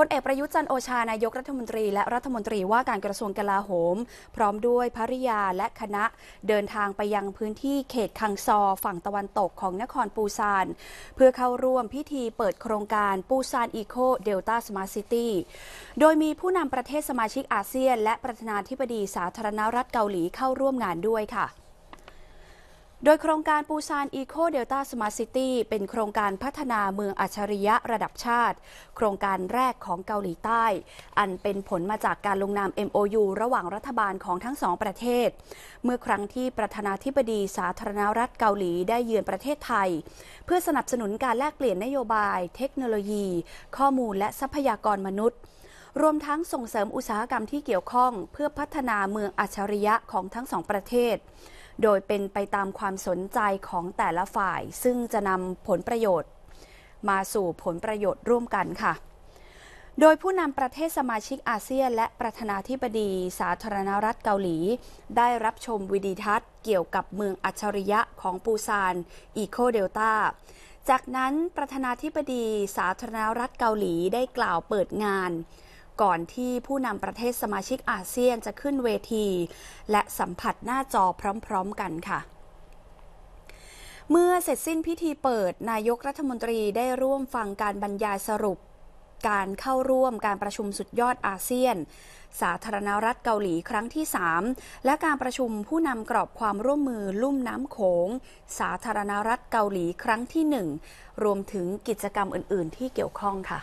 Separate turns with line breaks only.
พลเอกประยุทธ์จันโอชา นายกรัฐมนตรีและรัฐมนตรีว่าการกระทรวงกลาโหม พร้อมด้วยภริยาและคณะเดินทางไปยังพื้นที่เขตคังซอฝั่งตะวันตกของนครปูซานเพื่อเข้าร่วมพิธีเปิดโครงการ ปูซานอีโคเดลต้าสมาร์ทซิตี้โดยมีผู้นำประเทศสมาชิกอาเซียน และประธานาธิบดีสาธารณรัฐเกาหลีเข้าร่วมงานด้วยค่ะโดยโครงการปูซานอีโคเดลต้าสมาร์ทซิตี้เป็นโครงการพัฒนาเมืองอัจฉริยะระดับชาติ โครงการแรกของเกาหลีใต้ อันเป็นผลมาจากการลงนาม MOU ระหว่างรัฐบาลของทั้งสองประเทศ เมื่อครั้งที่ประธานาธิบดีสาธารณรัฐเกาหลีได้เยือนประเทศไทย เพื่อสนับสนุนการแลกเปลี่ยนนโยบาย เทคโนโลยี ข้อมูลและทรัพยากรมนุษย์ รวมทั้งส่งเสริมอุตสาหกรรมที่เกี่ยวข้อง เพื่อพัฒนาเมืองอัจฉริยะของทั้งสองประเทศโดยเป็นไปตามความสนใจของแต่ละฝ่าย ซึ่งจะนำผลประโยชน์ มาสู่ผลประโยชน์ร่วมกันค่ะ โดยผู้นำประเทศสมาชิกอาเซียนและประธานาธิบดี สาธารณรัฐเกาหลี ได้รับชมวิดีทัศน์เกี่ยวกับเมืองอัจฉริยะของปูซานอีโคเดลตาจากนั้นประธานาธิบดีสาธารณรัฐเกาหลีได้กล่าวเปิดงานก่อนที่ผู้นำประเทศสมาชิกอาเซียนจะขึ้นเวที และสัมผัสหน้าจอพร้อมๆกันค่ะ เมื่อเสร็จสิ้นพิธีเปิดนายกรัฐมนตรีได้ร่วมฟังการบรรยายสรุป การเข้าร่วมการประชุมสุดยอดอาเซียน สาธารณรัฐเกาหลีครั้งที่ 3 และการประชุมผู้นำกรอบความร่วมมือลุ่มน้ำโขงสาธารณรัฐเกาหลีครั้งที่ 1 รวมถึงกิจกรรมอื่นๆ ที่เกี่ยวข้องค่ะ